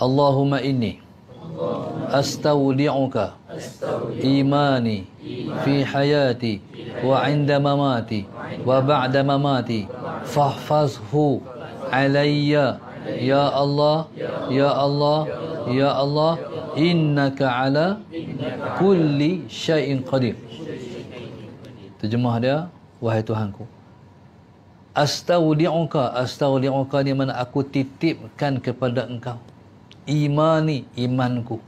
Allahumma inni astaudi'uka imani fi hayati wa inda mamati wa ba'da mamati fahfazhu alayya ya Allah ya Allah ya Allah innaka ala kulli syai'in qadir terjemah dia wahai tuhanku astaudi'uka astaudi'uka ni mana aku titipkan kepada engkau imani imanku.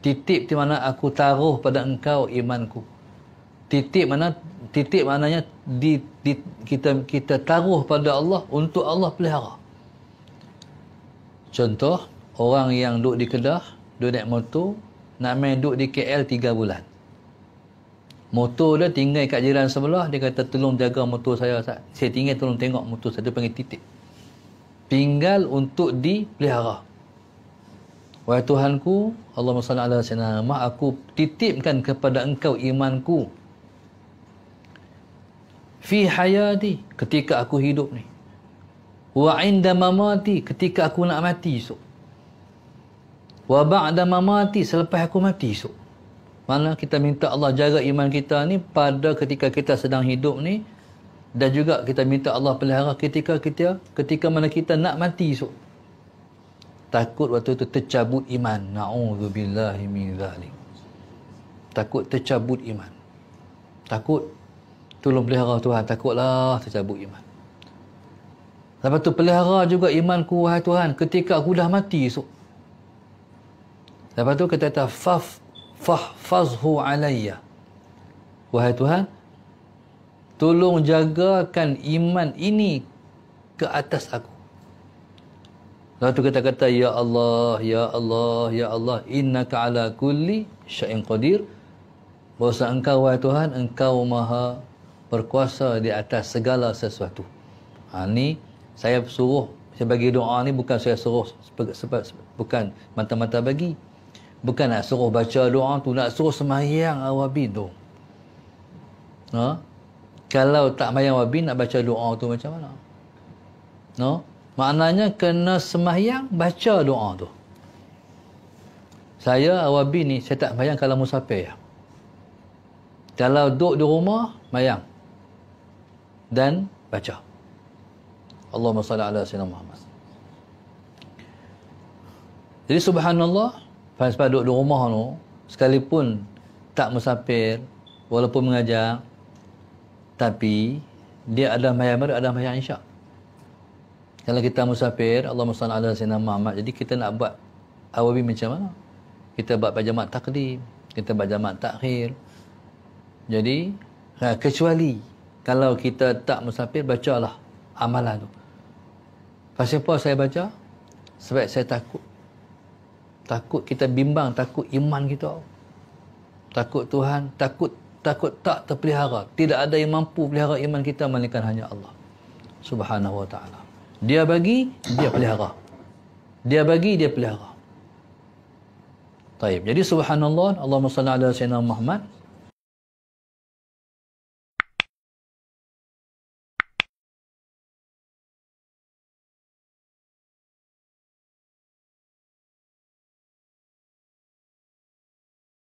Titip di mana aku taruh pada engkau imanku. Titip mana titip maknanya di, di kita kita taruh pada Allah untuk Allah pelihara. Contoh orang yang duduk di Kedah, duduk naik motor, nak main duduk di KL 3 bulan. Motor dia tinggal kat jiran sebelah, dia kata tolong jaga motor saya. Saya tinggal tolong tengok motor saya, dia panggil titik. Tinggal untuk dipelihara. Wahai Tuhanku, Allahumma salli ala sayyidina Muhammad, aku titipkan kepada engkau imanku. Fi hayati, ketika aku hidup ni. Wa inda mamati, ketika aku nak mati esok. Wa ba'da mamati, selepas aku mati esok. Mana kita minta Allah jaga iman kita ni pada ketika kita sedang hidup ni dan juga kita minta Allah pelihara ketika kita ketika mana kita nak mati esok takut waktu itu tercabut iman na'udzubillahi min zalik takut tercabut iman takut tolong pelihara Tuhan takutlah tercabut iman lepas tu pelihara juga iman ku wahai Tuhan ketika aku dah mati esok lepas tu kata kata faf fahfazhu alayya wahai Tuhan tolong jagakan iman ini ke atas aku Lalu kita kata ya Allah ya Allah ya Allah innaka ala kulli syai'in qadir bahawa engkau wahai Tuhan engkau maha berkuasa di atas segala sesuatu. Ha, ni saya suruh saya bagi doa ni bukan saya suruh sebab bukan mata-mata bagi. Bukan nak suruh baca doa tu nak suruh semayang awabin tu. Ha? Kalau tak mayang wabin nak baca doa tu macam mana? No? Ha? Maknanya kena semayang baca doa tu. Saya awal ni saya tak mayang kalau musafir ya. Kalau duduk di rumah mayang dan baca. Allahumma salli ala sayyidina Muhammad. Jadi subhanallah, pas sebab duduk di rumah tu, sekalipun tak musafir, walaupun mengajar, tapi dia ada mayang ada mayang insya' Kalau kita musafir, Allah SWT ala Sayyidina Muhammad. Jadi kita nak buat awabi macam mana? Kita buat pajamat taklim, Kita buat pajamat takhir. Jadi, ha, kecuali kalau kita tak musafir, bacalah amalan tu. Pasal apa saya baca? Sebab saya takut. Takut kita bimbang, takut iman kita. Takut Tuhan, takut takut tak terpelihara. Tidak ada yang mampu pelihara iman kita, melainkan hanya Allah. Subhanahu wa ta'ala. Dia bagi, dia pelihara. Dia bagi, dia pelihara. Baik. Jadi subhanallah, Allahumma salli ala sayyidina Muhammad.